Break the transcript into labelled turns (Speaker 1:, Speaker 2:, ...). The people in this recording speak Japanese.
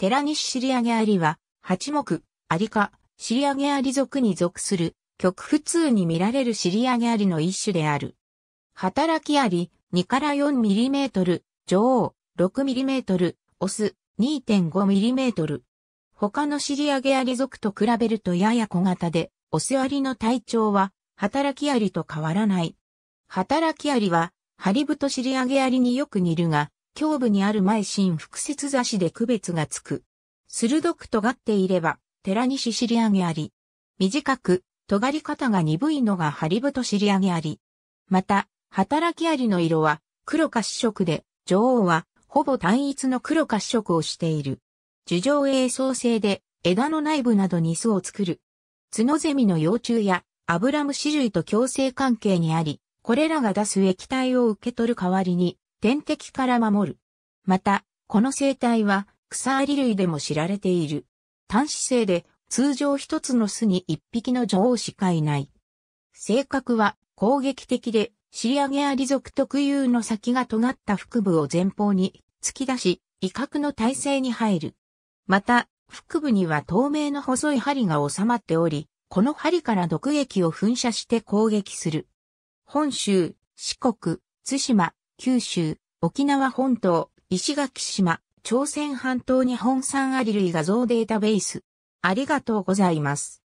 Speaker 1: 寺西尻上アリは、八目、アリ科、尻上アリ属に属する、極普通に見られる尻上アリの一種である。働きアリ、2から4ミリメートル、女王、6ミリメートル、オス、2.5ミリメートル。他の尻上アリ属と比べるとやや小型で、オスアリの体長は、働きアリと変わらない。働きアリは、ハリブと尻上アリによく似るが、胸部にある前心腹節差しで区別がつく。鋭く尖っていれば、寺にし尻上げあり。短く、尖り方が鈍いのが張太尻上げあり。また、働きありの色は黒か紫色で、女王はほぼ単一の黒褐色をしている。樹状栄創生で枝の内部などに巣を作る。ツノゼミの幼虫やアブラムシ類と共生関係にあり、これらが出す液体を受け取る代わりに天敵から守る。また、この生態は草あり類でも知られている。単姿勢で通常一つの巣に一匹の女王しかいない。性格は攻撃的で、シリアゲアリ族特有の先が尖った腹部を前方に突き出し、威嚇の体勢に入る。また、腹部には透明の細い針が収まっており、この針から毒液を噴射して攻撃する。本州、四国、津島、九州、沖縄本島、石垣島、朝鮮半島日本産アリ類画像データベース。ありがとうございます。